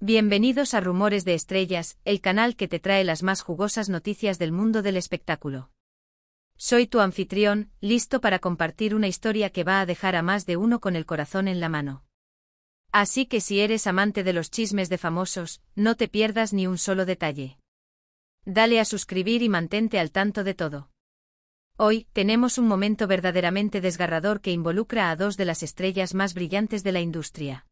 Bienvenidos a Rumores de Estrellas, el canal que te trae las más jugosas noticias del mundo del espectáculo. Soy tu anfitrión, listo para compartir una historia que va a dejar a más de uno con el corazón en la mano. Así que si eres amante de los chismes de famosos, no te pierdas ni un solo detalle. Dale a suscribir y mantente al tanto de todo. Hoy tenemos un momento verdaderamente desgarrador que involucra a dos de las estrellas más brillantes de la industria.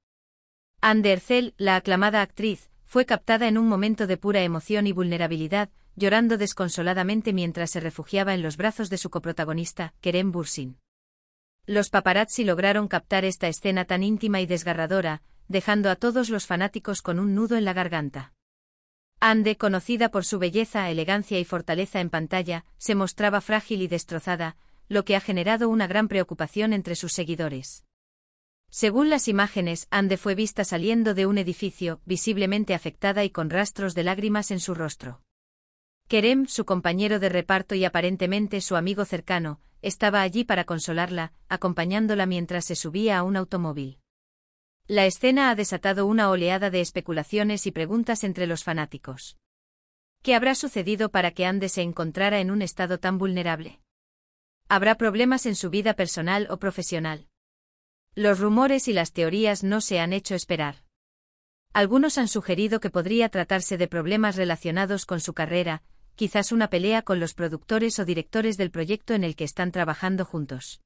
Andersel, la aclamada actriz, fue captada en un momento de pura emoción y vulnerabilidad, llorando desconsoladamente mientras se refugiaba en los brazos de su coprotagonista, Kerem Bursin. Los paparazzi lograron captar esta escena tan íntima y desgarradora, dejando a todos los fanáticos con un nudo en la garganta. Ande, conocida por su belleza, elegancia y fortaleza en pantalla, se mostraba frágil y destrozada, lo que ha generado una gran preocupación entre sus seguidores. Según las imágenes, Ande fue vista saliendo de un edificio, visiblemente afectada y con rastros de lágrimas en su rostro. Kerem, su compañero de reparto y aparentemente su amigo cercano, estaba allí para consolarla, acompañándola mientras se subía a un automóvil. La escena ha desatado una oleada de especulaciones y preguntas entre los fanáticos. ¿Qué habrá sucedido para que Ande se encontrara en un estado tan vulnerable? ¿Habrá problemas en su vida personal o profesional? Los rumores y las teorías no se han hecho esperar. Algunos han sugerido que podría tratarse de problemas relacionados con su carrera, quizás una pelea con los productores o directores del proyecto en el que están trabajando juntos.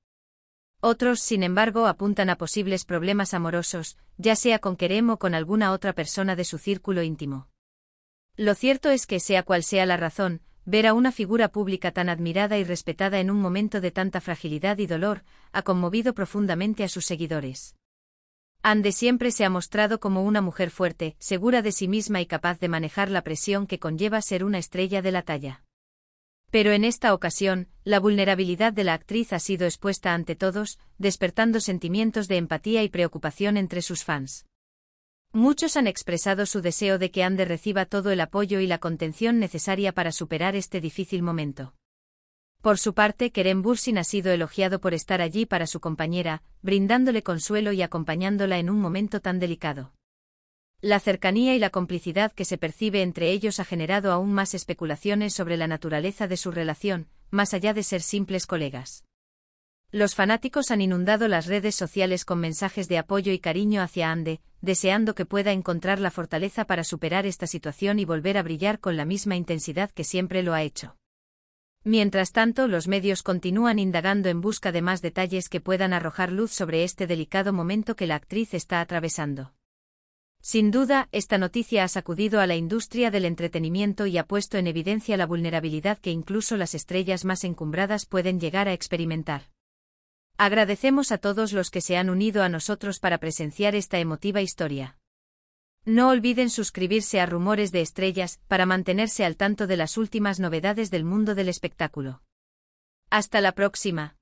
Otros, sin embargo, apuntan a posibles problemas amorosos, ya sea con Kerem o con alguna otra persona de su círculo íntimo. Lo cierto es que sea cual sea la razón, Ver a una figura pública tan admirada y respetada en un momento de tanta fragilidad y dolor, ha conmovido profundamente a sus seguidores. Ande siempre se ha mostrado como una mujer fuerte, segura de sí misma y capaz de manejar la presión que conlleva ser una estrella de la talla. Pero en esta ocasión, la vulnerabilidad de la actriz ha sido expuesta ante todos, despertando sentimientos de empatía y preocupación entre sus fans. Muchos han expresado su deseo de que Ande reciba todo el apoyo y la contención necesaria para superar este difícil momento. Por su parte, Kerem Bursin ha sido elogiado por estar allí para su compañera, brindándole consuelo y acompañándola en un momento tan delicado. La cercanía y la complicidad que se percibe entre ellos ha generado aún más especulaciones sobre la naturaleza de su relación, más allá de ser simples colegas. Los fanáticos han inundado las redes sociales con mensajes de apoyo y cariño hacia Ande, deseando que pueda encontrar la fortaleza para superar esta situación y volver a brillar con la misma intensidad que siempre lo ha hecho. Mientras tanto, los medios continúan indagando en busca de más detalles que puedan arrojar luz sobre este delicado momento que la actriz está atravesando. Sin duda, esta noticia ha sacudido a la industria del entretenimiento y ha puesto en evidencia la vulnerabilidad que incluso las estrellas más encumbradas pueden llegar a experimentar. Agradecemos a todos los que se han unido a nosotros para presenciar esta emotiva historia. No olviden suscribirse a Rumores de Estrellas para mantenerse al tanto de las últimas novedades del mundo del espectáculo. Hasta la próxima.